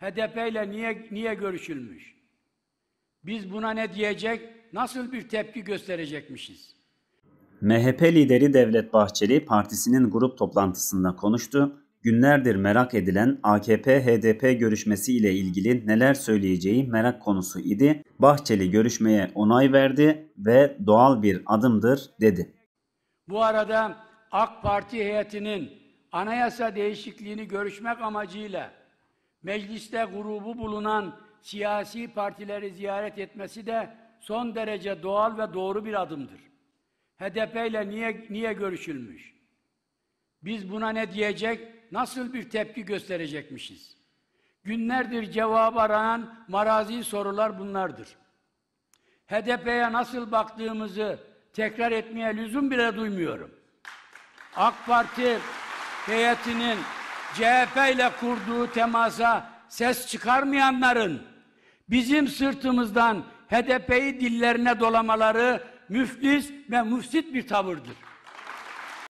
HDP ile niye, niye görüşülmüş? Biz buna ne diyecek, nasıl bir tepki gösterecekmişiz? MHP lideri Devlet Bahçeli partisinin grup toplantısında konuştu. Günlerdir merak edilen AKP-HDP görüşmesi ile ilgili neler söyleyeceği merak konusu idi. Bahçeli görüşmeye onay verdi ve doğal bir adımdır dedi. Bu arada AK Parti heyetinin anayasa değişikliğini görüşmek amacıyla mecliste grubu bulunan siyasi partileri ziyaret etmesi de son derece doğal ve doğru bir adımdır. HDP ile niye, niye görüşülmüş? Biz buna ne diyecek, nasıl bir tepki gösterecekmişiz? Günlerdir cevap arayan marazi sorular bunlardır. HDP'ye nasıl baktığımızı tekrar etmeye lüzum bile duymuyorum. AK Parti heyetinin CHP ile kurduğu temasa ses çıkarmayanların bizim sırtımızdan HDP'yi dillerine dolamaları müflis ve müfsit bir tavırdır.